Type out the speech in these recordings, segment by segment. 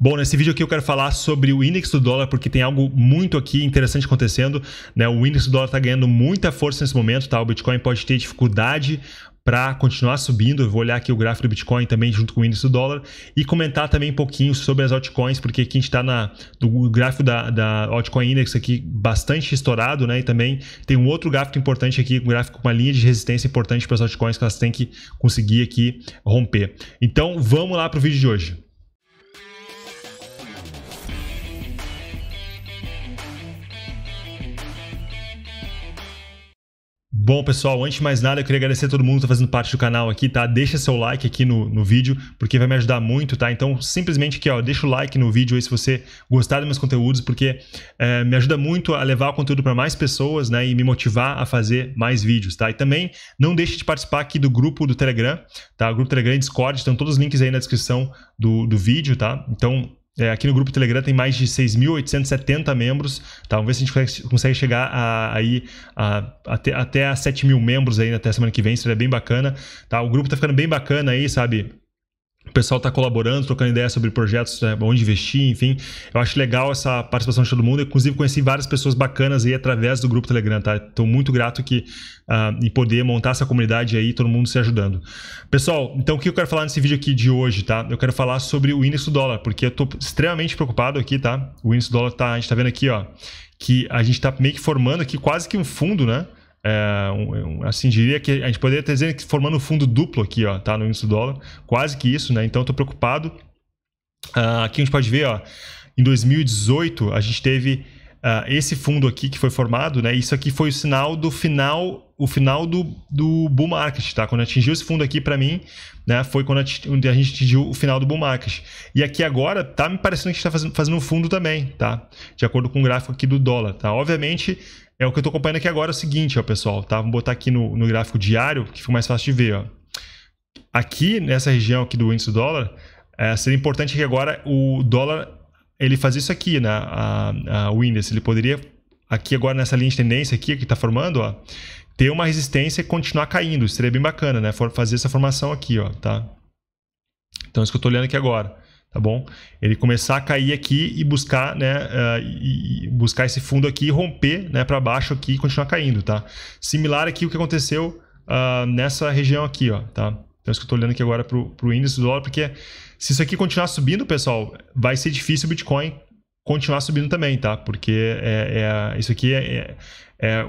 Bom, nesse vídeo aqui eu quero falar sobre o índice do dólar, porque tem algo muito aqui interessante acontecendo. Né? O índice do dólar está ganhando muita força nesse momento, tá? O Bitcoin pode ter dificuldade para continuar subindo. Eu vou olhar aqui o gráfico do Bitcoin também junto com o índice do dólar e comentar também um pouquinho sobre as altcoins, porque aqui a gente está no gráfico da, da altcoin index aqui bastante estourado, né? E também tem um outro gráfico importante aqui, um gráfico com uma linha de resistência importante para as altcoins que elas têm que conseguir aqui romper. Então vamos lá para o vídeo de hoje. Bom, pessoal, antes de mais nada, eu queria agradecer a todo mundo que está fazendo parte do canal aqui, tá? Deixa seu like aqui no, no vídeo, porque vai me ajudar muito, tá? Então, simplesmente aqui, ó, deixa o like no vídeo aí se você gostar dos meus conteúdos, porque é, me ajuda muito a levar o conteúdo para mais pessoas, né? E me motivar a fazer mais vídeos, tá? E também não deixe de participar aqui do grupo do Telegram, tá? O grupo Telegram e Discord, estão todos os links aí na descrição do, do vídeo, tá? Então, é, aqui no grupo Telegram tem mais de 6.870 membros. Tá? Vamos ver se a gente consegue, chegar a, aí a, até, até a 7 mil membros aí até semana que vem. seria é bem bacana. Tá? O grupo tá ficando bem bacana aí, sabe? O pessoal está colaborando, trocando ideias sobre projetos, né, onde investir, enfim. Eu acho legal essa participação de todo mundo. Eu, inclusive, conheci várias pessoas bacanas aí através do grupo Telegram, tá? Estou muito grato que, uh, em poder montar essa comunidade aí, todo mundo se ajudando. Pessoal, então o que eu quero falar nesse vídeo aqui de hoje, tá? Eu quero falar sobre o índice do dólar, porque eu estou extremamente preocupado aqui, tá? O índice do dólar tá, a gente está vendo aqui, ó, que a gente está meio que formando aqui quase que um fundo, né? É, um, assim, diria que a gente poderia estar dizer que formando um fundo duplo aqui, ó, tá? No índice do dólar, quase que isso, né? Então, estou preocupado. Uh, aqui a gente pode ver, ó, em 2018, a gente teve uh, esse fundo aqui que foi formado, né? Isso aqui foi o sinal do final o final do, do bull market, tá? Quando atingiu esse fundo aqui para mim, né? Foi quando a gente atingiu o final do bull market. E aqui agora tá me parecendo que está fazendo, fazendo um fundo também, tá? De acordo com o gráfico aqui do dólar, tá? Obviamente é o que eu tô acompanhando aqui agora é o seguinte, ó, pessoal, tá? Vamos botar aqui no, no gráfico diário, que fica mais fácil de ver, ó. Aqui, nessa região aqui do índice do dólar, é, seria importante que agora o dólar, ele fazia isso aqui, né? A, a, o índice, ele poderia, aqui agora nessa linha de tendência aqui, que tá formando, ó, ter uma resistência e continuar caindo. Seria bem bacana, né? Fazer essa formação aqui, ó, tá? Então, é isso que eu tô olhando aqui agora tá bom? Ele começar a cair aqui e buscar, né, uh, e buscar esse fundo aqui e romper, né, para baixo aqui e continuar caindo, tá? Similar aqui o que aconteceu uh, nessa região aqui, ó, tá? Então é isso que eu tô olhando aqui agora pro, pro índice do dólar, porque se isso aqui continuar subindo, pessoal, vai ser difícil o Bitcoin continuar subindo também, tá? Porque é, é isso aqui é, é, é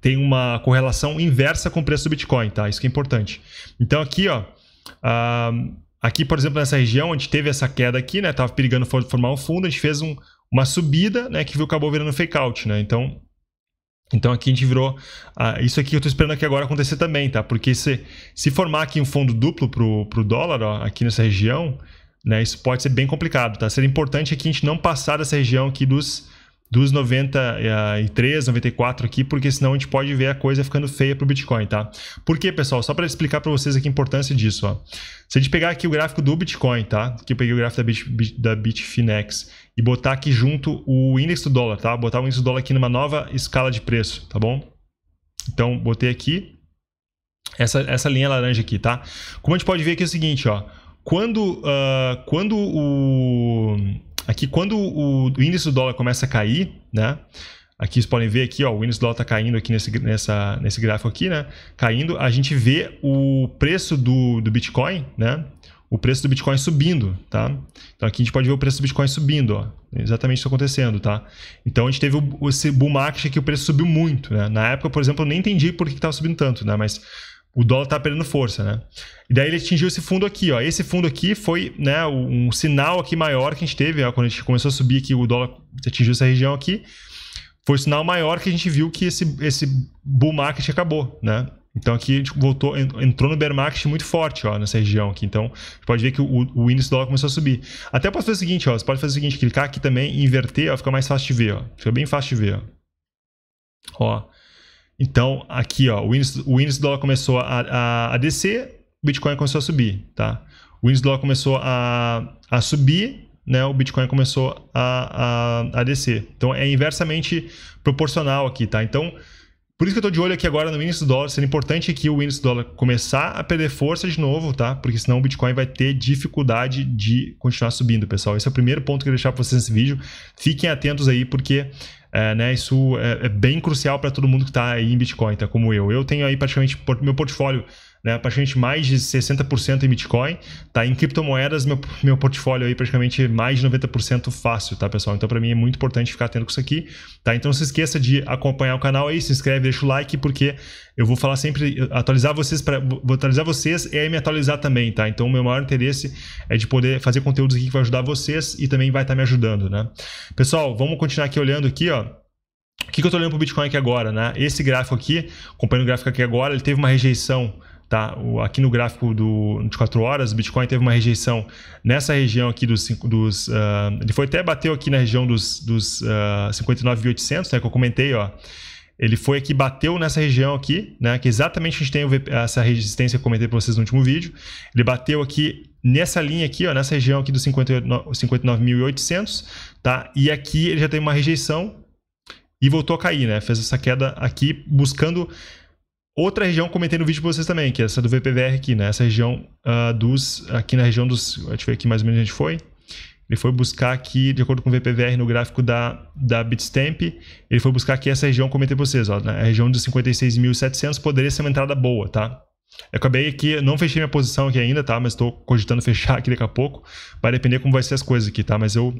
tem uma correlação inversa com o preço do Bitcoin, tá? Isso que é importante. Então aqui, ó, uh, Aqui, por exemplo, nessa região, onde teve essa queda aqui, né? Tava perigando formar um fundo, a gente fez um, uma subida, né? Que acabou virando fake out, né? Então, então aqui a gente virou. Ah, isso aqui eu estou esperando aqui agora acontecer também, tá? Porque se, se formar aqui um fundo duplo pro pro dólar, ó, aqui nessa região, né? Isso pode ser bem complicado, tá? Seria importante aqui a gente não passar dessa região aqui dos dos 93, 94 aqui, porque senão a gente pode ver a coisa ficando feia para o Bitcoin, tá? Por quê, pessoal? Só para explicar para vocês aqui a importância disso, ó. Se a gente pegar aqui o gráfico do Bitcoin, tá? Que eu peguei o gráfico da, Bit, da Bitfinex e botar aqui junto o índice do dólar, tá? Botar o índice do dólar aqui numa nova escala de preço, tá bom? Então, botei aqui essa, essa linha laranja aqui, tá? Como a gente pode ver aqui é o seguinte, ó. Quando, uh, quando o Aqui, quando o, o índice do dólar começa a cair, né? Aqui vocês podem ver aqui, ó, o índice do dólar está caindo aqui nesse, nessa, nesse gráfico aqui, né? Caindo, a gente vê o preço do, do Bitcoin, né? O preço do Bitcoin subindo, tá? Então aqui a gente pode ver o preço do Bitcoin subindo, ó. É exatamente isso acontecendo, tá? Então a gente teve o, esse bull market que o preço subiu muito, né? Na época, por exemplo, eu nem entendi por que estava subindo tanto, né? Mas o dólar tá perdendo força, né? E daí ele atingiu esse fundo aqui, ó. Esse fundo aqui foi, né, um sinal aqui maior que a gente teve, ó, quando a gente começou a subir aqui, o dólar atingiu essa região aqui. Foi o sinal maior que a gente viu que esse, esse bull market acabou, né? Então aqui a gente voltou, entrou no bear market muito forte, ó, nessa região aqui. Então, pode ver que o, o índice do dólar começou a subir. Até pode fazer o seguinte, ó, você pode fazer o seguinte, clicar aqui também, inverter, ó, fica mais fácil de ver, ó. Fica bem fácil de ver, ó. Ó, então, aqui, ó, o índice, o índice dólar começou a, a, a, descer, o Bitcoin começou a subir, tá? O índice dólar começou a, a subir, né? O Bitcoin começou a, a, a descer. Então, é inversamente proporcional aqui, tá? Então, por isso que eu tô de olho aqui agora no índice do dólar. Seria importante que o índice do dólar começar a perder força de novo, tá? Porque senão o Bitcoin vai ter dificuldade de continuar subindo, pessoal. Esse é o primeiro ponto que eu deixar para vocês nesse vídeo. Fiquem atentos aí, porque é, né, isso é, é bem crucial para todo mundo que está aí em Bitcoin, tá como eu. Eu tenho aí praticamente meu portfólio né? Praticamente mais de 60% em Bitcoin, tá? Em criptomoedas, meu, meu portfólio aí praticamente mais de 90% fácil, tá, pessoal? Então, para mim é muito importante ficar atento com isso aqui, tá? Então, não se esqueça de acompanhar o canal aí, se inscreve, deixa o like, porque eu vou falar sempre, atualizar vocês, pra, vou atualizar vocês e aí me atualizar também, tá? Então, o meu maior interesse é de poder fazer conteúdos aqui que vai ajudar vocês e também vai estar tá me ajudando, né? Pessoal, vamos continuar aqui olhando aqui, ó. O que, que eu estou olhando para o Bitcoin aqui agora, né? Esse gráfico aqui, acompanhando o gráfico aqui agora, ele teve uma rejeição Tá? O, aqui no gráfico do, de 4 horas, o Bitcoin teve uma rejeição nessa região aqui dos... dos uh, ele foi até bateu aqui na região dos, dos uh, ah, 59.800, né, que eu comentei, ó. Ele foi aqui, bateu nessa região aqui, né? Que exatamente a gente tem o, essa resistência que eu comentei para vocês no último vídeo. Ele bateu aqui nessa linha aqui, ó, nessa região aqui dos 59.800, tá? E aqui ele já tem uma rejeição e voltou a cair, né? Fez essa queda aqui buscando Outra região, comentei no vídeo pra vocês também, que é essa do VPVR aqui, né? Essa região uh, dos... Aqui na região dos... Deixa eu aqui mais ou menos onde foi. Ele foi buscar aqui, de acordo com o VPVR no gráfico da, da Bitstamp, ele foi buscar aqui essa região, comentei pra vocês, ó, né? a região de 56.700 poderia ser uma entrada boa, tá? Eu acabei aqui, não fechei minha posição aqui ainda, tá? Mas estou cogitando fechar aqui daqui a pouco. Vai depender como vai ser as coisas aqui, tá? Mas eu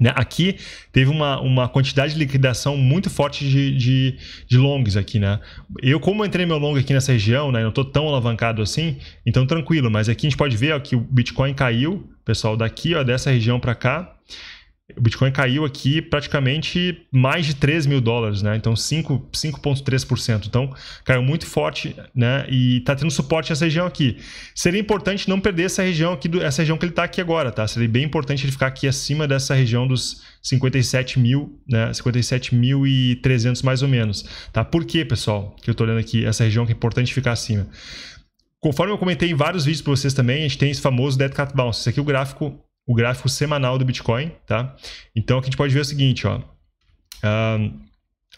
né? Aqui teve uma, uma quantidade de liquidação muito forte de, de, de longs aqui, né? Eu, como entrei meu long aqui nessa região, né? Eu não estou tão alavancado assim, então tranquilo. Mas aqui a gente pode ver ó, que o Bitcoin caiu, pessoal, daqui, ó, dessa região para cá o Bitcoin caiu aqui praticamente mais de 3 mil dólares, né? Então 5,3%. Então caiu muito forte, né? E tá tendo suporte nessa região aqui. Seria importante não perder essa região aqui, essa região que ele tá aqui agora, tá? Seria bem importante ele ficar aqui acima dessa região dos 57 mil, né? 57.300 mais ou menos, tá? Por quê, pessoal? Que eu tô olhando aqui essa região que é importante ficar acima. Conforme eu comentei em vários vídeos para vocês também, a gente tem esse famoso Dead Cat Bounce. Esse aqui é o gráfico o gráfico semanal do Bitcoin, tá? Então, aqui a gente pode ver o seguinte, ó. Uh,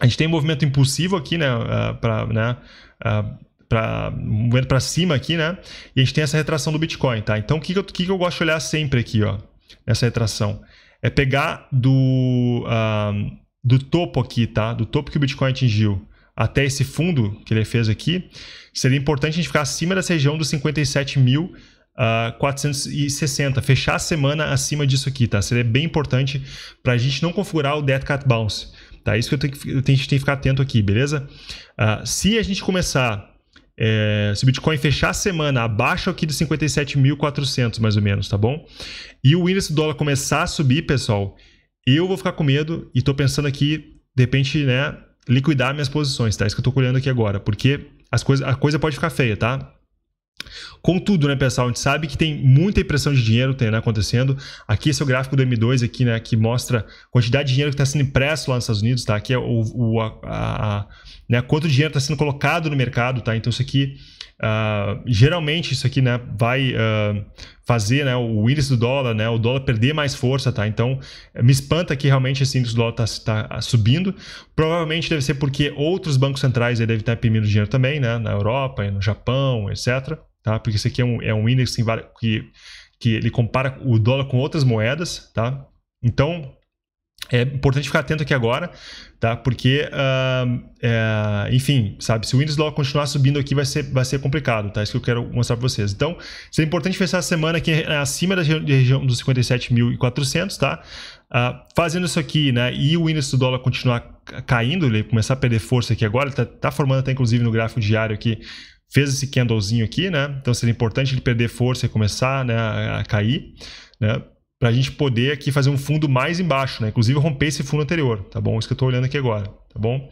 a gente tem um movimento impulsivo aqui, né? Uh, ah, para né? Uh, ah, para movimento para cima aqui, né? E a gente tem essa retração do Bitcoin, tá? Então, o que, que, eu, que, que eu gosto de olhar sempre aqui, ó, nessa retração? É pegar do, uh, do topo aqui, tá? Do topo que o Bitcoin atingiu até esse fundo que ele fez aqui, seria importante a gente ficar acima dessa região dos 57 mil uh, 460, fechar a semana acima disso aqui, tá? Seria bem importante para a gente não configurar o Dead Cat Bounce, tá? Isso que, eu tenho que, eu tenho, a gente tem que ficar atento aqui, beleza? Uh, se a gente começar, é, se o Bitcoin fechar a semana abaixo aqui de 57.400 mais ou menos, tá bom? E o índice do dólar começar a subir, pessoal, eu vou ficar com medo e estou pensando aqui, de repente, né, liquidar minhas posições, tá? É isso que eu estou olhando aqui agora, porque as coisa, a coisa pode ficar feia, tá? Contudo, né, pessoal, a gente sabe que tem muita impressão de dinheiro né, acontecendo. Aqui esse é o gráfico do M2 aqui, né, que mostra a quantidade de dinheiro que está sendo impresso lá nos Estados Unidos, tá? Aqui é o, o a, a, né, quanto dinheiro está sendo colocado no mercado, tá? Então isso aqui Uh, geralmente isso aqui né, vai uh, fazer né, o índice do dólar, né, o dólar perder mais força, tá? Então me espanta que realmente esse índice do dólar está tá, tá ah, subindo. Provavelmente deve ser porque outros bancos centrais devem estar imprimindo dinheiro também, né, na Europa, no Japão, etc. Tá? Porque isso aqui é um, é um índice que, que, ele compara o dólar com outras moedas, tá? Então é importante ficar atento aqui agora, tá? Porque, uh, é, enfim, sabe, se o Windows Log continuar subindo aqui vai ser, vai ser complicado, tá? Isso que eu quero mostrar para vocês. Então, isso é importante fechar a semana aqui eh, acima da região dos 57.400, tá? Uh, fazendo isso aqui, né? E o índice do dólar continuar caindo, ele começar a perder força aqui agora, ele tá, tá formando até inclusive no gráfico diário aqui fez esse candlezinho aqui, né? Então seria importante ele perder força e começar né, a cair, né? para a gente poder aqui fazer um fundo mais embaixo, né? Inclusive romper esse fundo anterior, tá bom? Isso que eu estou olhando aqui agora, tá bom?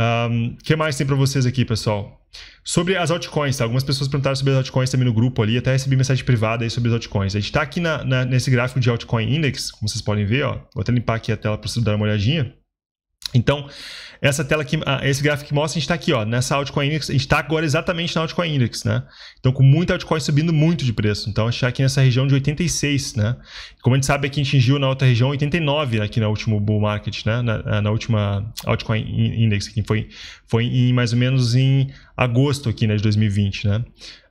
O um, que mais tem para vocês aqui, pessoal? Sobre as altcoins, tá? Algumas pessoas perguntaram sobre as altcoins também no grupo ali, até recebi mensagem privada aí sobre as altcoins. A gente está aqui na, na, nesse gráfico de altcoin index, como vocês podem ver, ó. Vou até limpar aqui a tela para vocês darem uma olhadinha. Então, essa tela aqui, ah, esse gráfico que mostra, a gente está aqui, ó, nessa altcoin index, a gente está agora exatamente na altcoin index, né? Então, com muita altcoin subindo muito de preço. Então, a gente está aqui nessa região de 86, né? Como a gente sabe, aqui a gente atingiu na outra região 89 aqui na última bull market, né? Na, ah, na última altcoin index, que foi, foi em mais ou menos em agosto aqui, né, de 2020, né?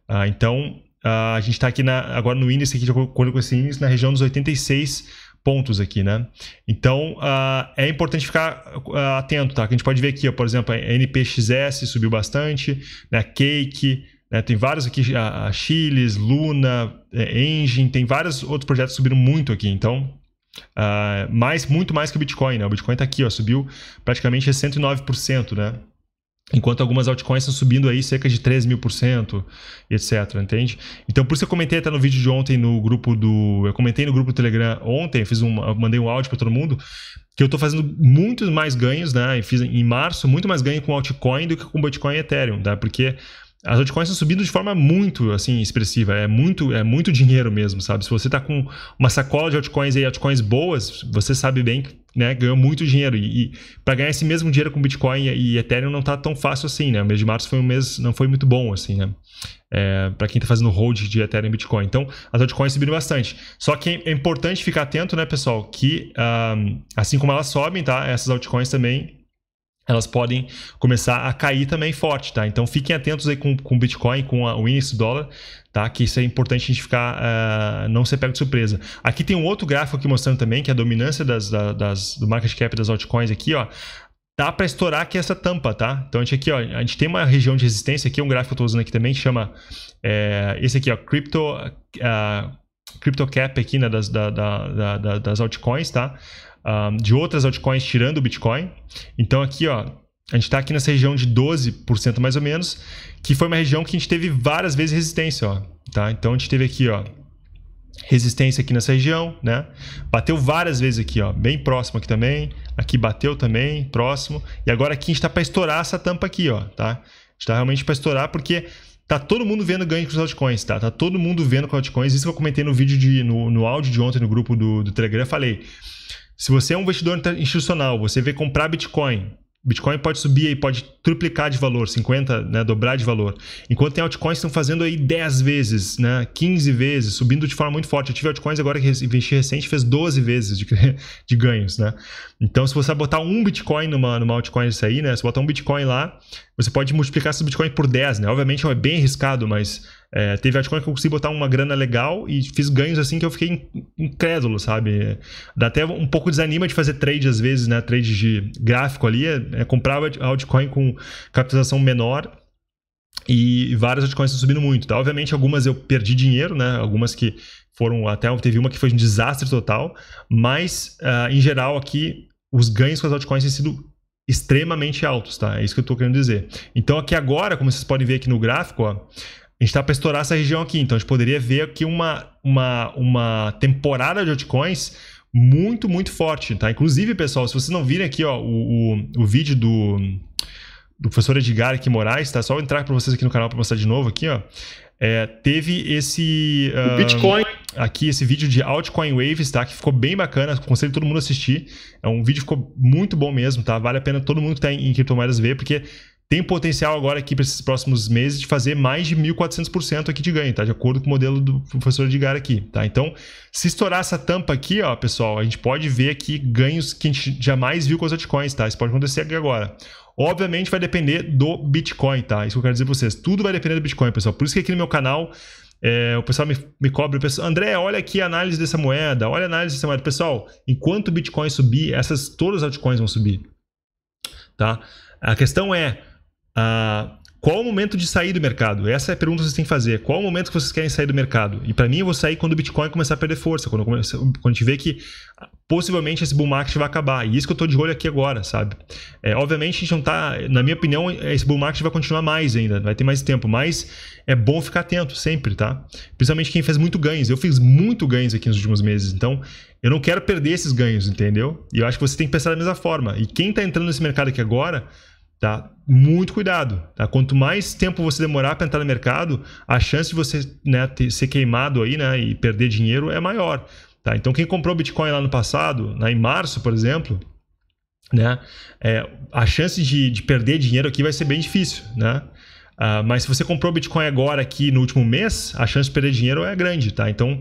Ah, então, ah, a gente está aqui na, agora no índice, aqui, de acordo com esse índice, na região dos 86 pontos aqui, né? Então, uh, é importante ficar uh, atento, tá? Que a gente pode ver aqui, ó, por exemplo, a NPXS subiu bastante, né? Cake, né? tem vários aqui, a, ah, a Chiles, Luna, é, Engine, tem vários outros projetos subindo subiram muito aqui, então... Uh, mais, muito mais que o Bitcoin, né? O Bitcoin tá aqui, ó, subiu praticamente 109%, né? Enquanto algumas altcoins estão subindo aí cerca de 3 mil por cento, etc. Entende? Então, por isso eu comentei até no vídeo de ontem no grupo do. Eu comentei no grupo do Telegram ontem, fiz um, mandei um áudio para todo mundo, que eu estou fazendo muitos mais ganhos, né? e fiz em março muito mais ganho com altcoin do que com Bitcoin e Ethereum, tá? Porque as altcoins estão subindo de forma muito assim expressiva, é muito é muito dinheiro mesmo, sabe? Se você está com uma sacola de altcoins e altcoins boas, você sabe bem que né, ganhou muito dinheiro e, e para ganhar esse mesmo dinheiro com Bitcoin e, e Ethereum não está tão fácil assim, né? O mês de março foi um mês não foi muito bom assim, né? É, para quem está fazendo hold de Ethereum e Bitcoin. Então, as altcoins subiram bastante. Só que é importante ficar atento, né, pessoal, que um, ah, assim como elas sobem, tá? Essas altcoins também elas podem começar a cair também forte, tá? Então fiquem atentos aí com, com o Bitcoin, com a, o índice do dólar, tá? Que isso é importante a gente ficar, uh, não ser pego de surpresa. Aqui tem um outro gráfico aqui mostrando também que é a dominância das, das, do market cap das altcoins aqui, ó, dá para estourar aqui essa tampa, tá? Então a gente aqui, ó, a gente tem uma região de resistência aqui, um gráfico que eu tô usando aqui também, que chama é, esse aqui, ó, crypto, uh, crypto cap aqui, né, das, da, da, da, das altcoins, tá? um, de outras altcoins tirando o Bitcoin. Então aqui, ó, a gente está aqui nessa região de 12% mais ou menos, que foi uma região que a gente teve várias vezes resistência, ó, tá? Então a gente teve aqui, ó, resistência aqui nessa região, né? Bateu várias vezes aqui, ó, bem próximo aqui também, aqui bateu também, próximo, e agora aqui a gente está para estourar essa tampa aqui, ó, tá? A gente está realmente para estourar porque tá todo mundo vendo ganho com os altcoins, tá? Tá todo mundo vendo com altcoins, isso que eu comentei no vídeo de, no, no áudio de ontem no grupo do, do Telegram, eu falei, se você é um investidor institucional, você vê comprar Bitcoin, Bitcoin pode subir e pode triplicar de valor, 50, né, dobrar de valor. Enquanto tem altcoins que estão fazendo aí 10 vezes, né, 15 vezes, subindo de forma muito forte. Eu tive altcoins agora que investi recente, fez 12 vezes de, de ganhos, né? Então, se você botar um Bitcoin numa, numa altcoin isso aí, né, se botar um Bitcoin lá, você pode multiplicar esse Bitcoin por 10, né? Obviamente é bem arriscado, mas é, teve altcoin que eu consegui botar uma grana legal e fiz ganhos assim que eu fiquei incrédulo, sabe? Dá até um pouco desanima de fazer trade às vezes, né? Trade de gráfico ali. É, é comprava altcoin com capitalização menor e várias altcoins estão subindo muito, tá? Obviamente algumas eu perdi dinheiro, né? Algumas que foram até teve uma que foi um desastre total, mas uh, em geral aqui os ganhos com as altcoins têm sido extremamente altos, tá? É isso que eu estou querendo dizer. Então aqui agora, como vocês podem ver aqui no gráfico, ó, a gente está para estourar essa região aqui, então a gente poderia ver aqui uma, uma, uma temporada de altcoins muito, muito forte, tá? Inclusive, pessoal, se vocês não virem aqui, ó, o, o, o vídeo do, do professor Edgar aqui Moraes, tá? Só entrar para vocês aqui no canal para mostrar de novo aqui, ó. É, teve esse... Uh, Bitcoin. Aqui, esse vídeo de Altcoin Waves, tá? Que ficou bem bacana, aconselho todo mundo a assistir. É um vídeo que ficou muito bom mesmo, tá? Vale a pena todo mundo que está em, em criptomoedas ver, porque tem potencial agora aqui para esses próximos meses de fazer mais de 1.400% aqui de ganho, tá? De acordo com o modelo do professor Edgar aqui, tá? Então, se estourar essa tampa aqui, ó, pessoal, a gente pode ver aqui ganhos que a gente jamais viu com as altcoins, tá? Isso pode acontecer aqui agora. Obviamente vai depender do Bitcoin, tá? Isso que eu quero dizer para vocês. Tudo vai depender do Bitcoin, pessoal. Por isso que aqui no meu canal é, o pessoal me, me cobre, o pessoal, André, olha aqui a análise dessa moeda, olha a análise dessa moeda. Pessoal, enquanto o Bitcoin subir, essas todas as altcoins vão subir, tá? A questão é, ah, qual o momento de sair do mercado? Essa é a pergunta que vocês têm que fazer. Qual o momento que vocês querem sair do mercado? E para mim, eu vou sair quando o Bitcoin começar a perder força, quando, começar, quando a gente vê que ah, possivelmente esse bull market vai acabar. E isso que eu estou de olho aqui agora, sabe? É, obviamente, a gente não tá. Na minha opinião, esse bull market vai continuar mais ainda, vai ter mais tempo, mas é bom ficar atento sempre, tá? Principalmente quem fez muito ganhos. Eu fiz muito ganhos aqui nos últimos meses, então eu não quero perder esses ganhos, entendeu? E eu acho que você tem que pensar da mesma forma. E quem está entrando nesse mercado aqui agora tá? Muito cuidado, tá? Quanto mais tempo você demorar para entrar no mercado, a chance de você né, ter, ser queimado aí, né, e perder dinheiro é maior, tá? Então quem comprou Bitcoin lá no passado, né, em março, por exemplo, né, é, a chance de, de perder dinheiro aqui vai ser bem difícil, né? Uh, mas se você comprou Bitcoin agora aqui no último mês, a chance de perder dinheiro é grande, tá? Então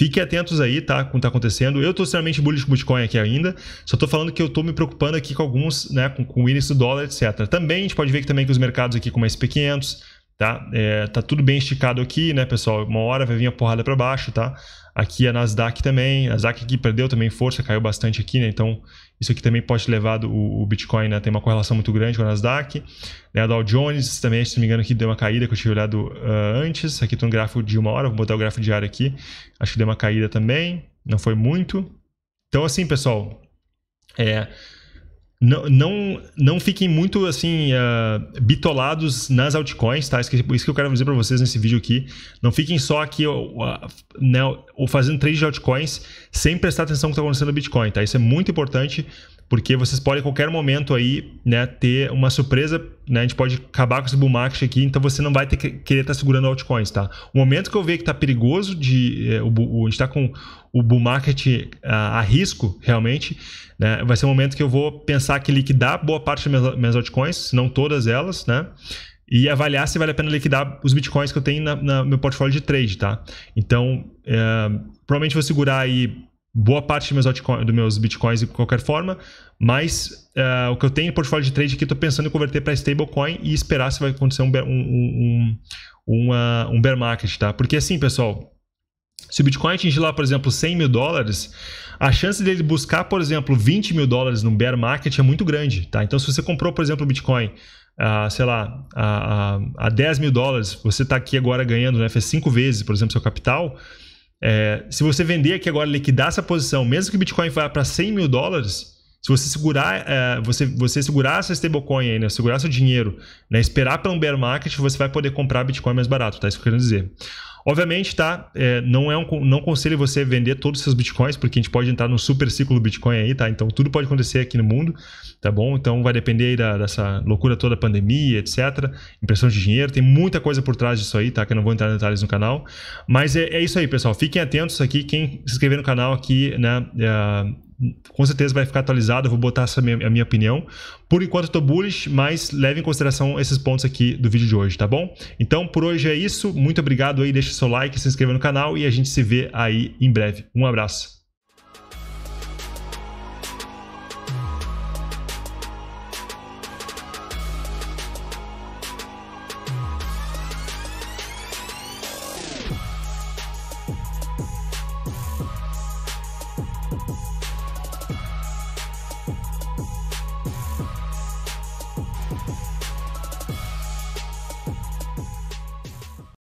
Fiquem atentos aí, tá? Com o que tá acontecendo. Eu tô extremamente bullish com Bitcoin aqui ainda. Só tô falando que eu tô me preocupando aqui com alguns, né? Com, com o índice do dólar, etc. Também a gente pode ver que também que os mercados aqui como SP500, tá? É, tá tudo bem esticado aqui, né, pessoal? Uma hora vai vir a porrada para baixo, tá? Aqui a Nasdaq também, a Nasdaq aqui perdeu também força, caiu bastante aqui, né? Então, isso aqui também pode ter levado o, o Bitcoin, né? Tem uma correlação muito grande com a Nasdaq. Né? A Dow Jones também, se não me engano, aqui deu uma caída que eu tinha olhado uh, antes. Aqui tem um gráfico de uma hora, vou botar o gráfico diário aqui. Acho que deu uma caída também, não foi muito. Então, assim, pessoal, é não, não, não fiquem muito assim uh, bitolados nas altcoins, tá? Isso que, isso que eu quero dizer para vocês nesse vídeo aqui. Não fiquem só aqui uh, né, ou fazendo trade de altcoins sem prestar atenção no que está acontecendo no Bitcoin, tá? Isso é muito importante porque vocês podem a qualquer momento aí, né, ter uma surpresa, né, a gente pode acabar com esse bull market aqui, então você não vai ter que querer estar tá segurando altcoins, tá? O momento que eu ver que tá perigoso de, é, o, o, a gente tá com o bull market a, ah, a risco, realmente, né, vai ser o um momento que eu vou pensar que liquidar boa parte das minhas, minhas altcoins, se não todas elas, né, e avaliar se vale a pena liquidar os bitcoins que eu tenho no meu portfólio de trade, tá? Então, é, provavelmente vou segurar aí boa parte dos meus, do meus bitcoins de qualquer forma, mas uh, o que eu tenho em portfólio de trade aqui, estou pensando em converter para stablecoin e esperar se vai acontecer um, um, um, uma, ah, um bear market, tá? Porque assim, pessoal, se o Bitcoin atingir lá, por exemplo, 100 mil dólares, a chance dele buscar, por exemplo, 20 mil dólares num bear market é muito grande, tá? Então, se você comprou, por exemplo, o Bitcoin a, ah, sei lá, a, a, a 10 mil dólares, você está aqui agora ganhando, né? Fez cinco vezes, por exemplo, seu capital, é, se você vender aqui agora, liquidar essa posição, mesmo que o Bitcoin vá para 100 mil dólares, se você segurar, é, você, você segurar essa stablecoin aí, né? Segurar seu dinheiro, né? Esperar pelo um bear market, você vai poder comprar Bitcoin mais barato, tá? Isso que eu quero dizer. Obviamente, tá? É, não é um não conselho você vender todos os seus bitcoins, porque a gente pode entrar no super ciclo Bitcoin aí, tá? Então tudo pode acontecer aqui no mundo, tá bom? Então vai depender aí da, dessa loucura toda, pandemia, etc. Impressão de dinheiro, tem muita coisa por trás disso aí, tá? Que eu não vou entrar em detalhes no canal. Mas é, é isso aí, pessoal. Fiquem atentos aqui. Quem se inscrever no canal aqui, né? É, com certeza vai ficar atualizado, eu vou botar essa minha, a minha opinião. Por enquanto eu tô bullish, mas leve em consideração esses pontos aqui do vídeo de hoje, tá bom? Então por hoje é isso, muito obrigado aí, deixa seu like, se inscreva no canal e a gente se vê aí em breve. Um abraço.